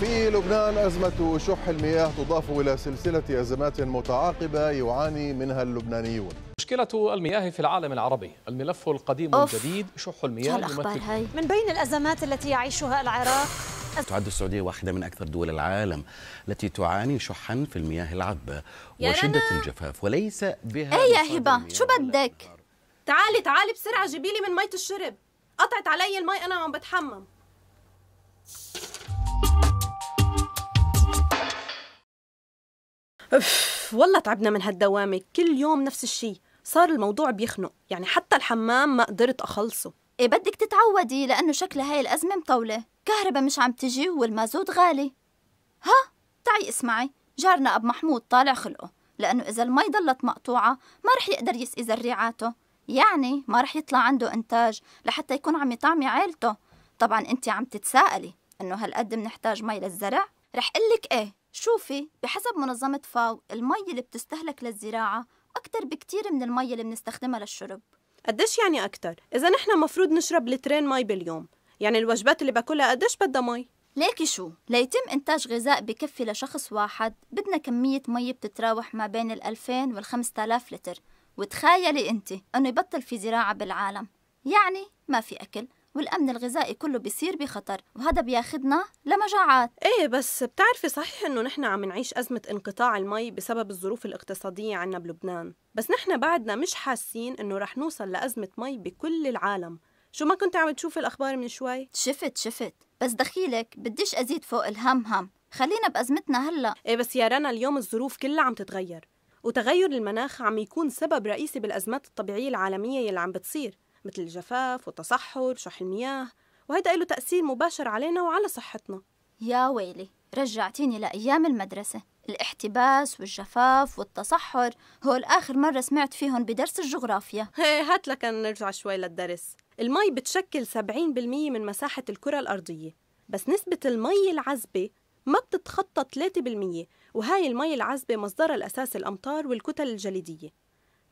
في لبنان أزمة شح المياه تضاف إلى سلسلة أزمات متعاقبة يعاني منها اللبنانيون مشكلة المياه في العالم العربي الملف القديم والجديد شح المياه يمثل هاي. من بين الأزمات التي يعيشها العراق تعد السعودية واحدة من أكثر دول العالم التي تعاني شحا في المياه العذبة وشدة الجفاف وليس بها أي يا هبة شو بدك؟ تعالي تعالي بسرعة جيبيلي من مية الشرب قطعت علي المي أنا وعم بتحمم أف والله تعبنا من هالدوامة كل يوم نفس الشيء صار الموضوع بيخنق يعني حتى الحمام ما قدرت أخلصه إيه بدك تتعودي لأنه شكل هاي الأزمة مطولة كهرباء مش عم تجي والمازوت غالي ها تعي اسمعي جارنا أب محمود طالع خلقه لأنه إذا المي ضلت مقطوعة ما رح يقدر يسقي زريعاته يعني ما رح يطلع عنده إنتاج لحتى يكون عم يطعمي عيلته طبعا أنت عم تتساءلي إنه هالقد بنحتاج مي للزرع رح قلك إيه شوفي بحسب منظمة فاو المي اللي بتستهلك للزراعة أكتر بكتير من المي اللي بنستخدمها للشرب قديش يعني أكتر؟ إذا نحن مفروض نشرب لترين مي باليوم يعني الوجبات اللي باكلها قديش بدها مي؟ ليكي شو ليتم إنتاج غذاء بكفي لشخص واحد بدنا كمية مي بتتراوح ما بين ال 2000 وال 5000 لتر وتخيلي أنت أنه يبطل في زراعة بالعالم يعني ما في أكل والأمن الغذائي كله بيصير بخطر وهذا بياخدنا لمجاعات ايه بس بتعرفي صحيح انه نحن عم نعيش أزمة انقطاع المي بسبب الظروف الاقتصادية عنا بلبنان بس نحن بعدنا مش حاسين انه رح نوصل لأزمة مي بكل العالم شو ما كنت عم تشوفي الأخبار من شوي؟ شفت شفت بس دخيلك بديش أزيد فوق الهم هم خلينا بأزمتنا هلأ ايه بس يا رنا اليوم الظروف كلها عم تتغير وتغير المناخ عم يكون سبب رئيسي بالأزمات الطبيعية العالمية يلي عم بتصير مثل الجفاف والتصحر وشح المياه وهيدا له تأثير مباشر علينا وعلى صحتنا يا ويلي رجعتيني لأيام المدرسة الاحتباس والجفاف والتصحر هول آخر مرة سمعت فيهم بدرس الجغرافيا هات لك نرجع شوي للدرس المي بتشكل 70% من مساحة الكرة الأرضية بس نسبة المي العذبة ما بتتخطى 3% وهاي المي العذبة مصدرها الأساسي الأمطار والكتل الجليدية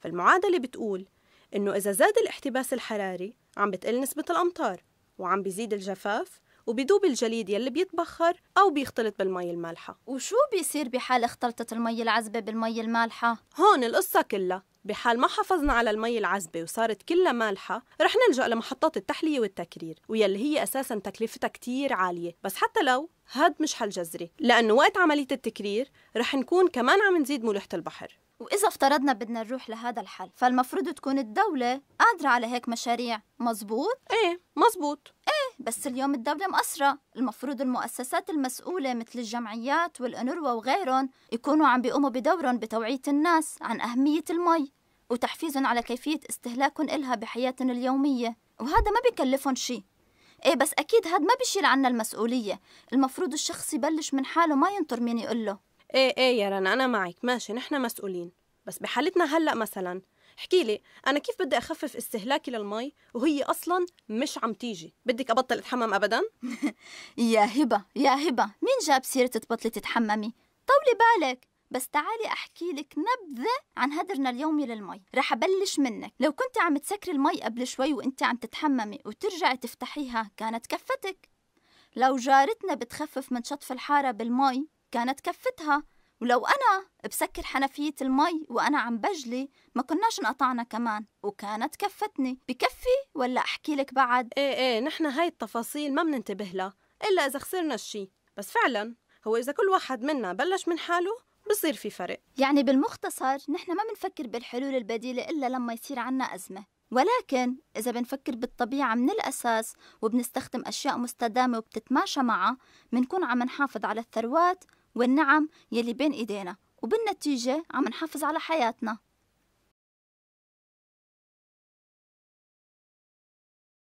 فالمعادلة بتقول إنه إذا زاد الاحتباس الحراري عم بتقل نسبة الأمطار وعم بيزيد الجفاف وبيدوب الجليد يلي بيتبخر أو بيختلط بالمي المالحة وشو بيصير بحال اختلطت المي العذبة بالمي المالحة؟ هون القصة كلها بحال ما حافظنا على المي العذبة وصارت كلها مالحة رح نلجأ لمحطات التحلية والتكرير ويلي هي أساسا تكلفتها كتير عالية بس حتى لو هاد مش حل جذري لأنه وقت عملية التكرير رح نكون كمان عم نزيد ملوحة البحر وإذا افترضنا بدنا نروح لهذا الحل فالمفروض تكون الدولة قادرة على هيك مشاريع مزبوط؟ ايه مزبوط ايه بس اليوم الدولة مقصرة المفروض المؤسسات المسؤولة مثل الجمعيات والأنروة وغيرهم يكونوا عم بيقوموا بدورهم بتوعية الناس عن أهمية المي وتحفيزهم على كيفية استهلاكهم إلها بحياتهم اليومية وهذا ما بيكلفهم شيء ايه بس اكيد هاد ما بيشيل عنا المسؤوليه المفروض الشخص يبلش من حاله ما ينطر مين يقول له ايه ايه يا رنا انا معك ماشي نحن مسؤولين بس بحالتنا هلا مثلا احكي لي انا كيف بدي اخفف استهلاكي للمي وهي اصلا مش عم تيجي بدك ابطل اتحمم ابدا يا هبه يا هبه مين جاب سيره تبطلي تتحممي طولي بالك بس تعالي احكي لك نبذه عن هدرنا اليومي للمي رح ابلش منك لو كنت عم تسكري المي قبل شوي وانت عم تتحممي وترجعي تفتحيها كانت كفتك لو جارتنا بتخفف من شطف الحاره بالمي كانت كفتها ولو أنا بسكر حنفية المي وأنا عم بجلي ما كناش انقطعنا كمان وكانت كفتني بكفي ولا أحكي لك بعد إيه إيه نحن هاي التفاصيل ما مننتبه لها إلا إذا خسرنا الشي بس فعلا هو إذا كل واحد منا بلش من حاله بصير في فرق يعني بالمختصر نحن ما بنفكر بالحلول البديلة إلا لما يصير عنا أزمة ولكن إذا بنفكر بالطبيعة من الأساس وبنستخدم أشياء مستدامة وبتتماشى معها بنكون عم نحافظ على الثروات والنعم يلي بين إيدينا وبالنتيجة عم نحافظ على حياتنا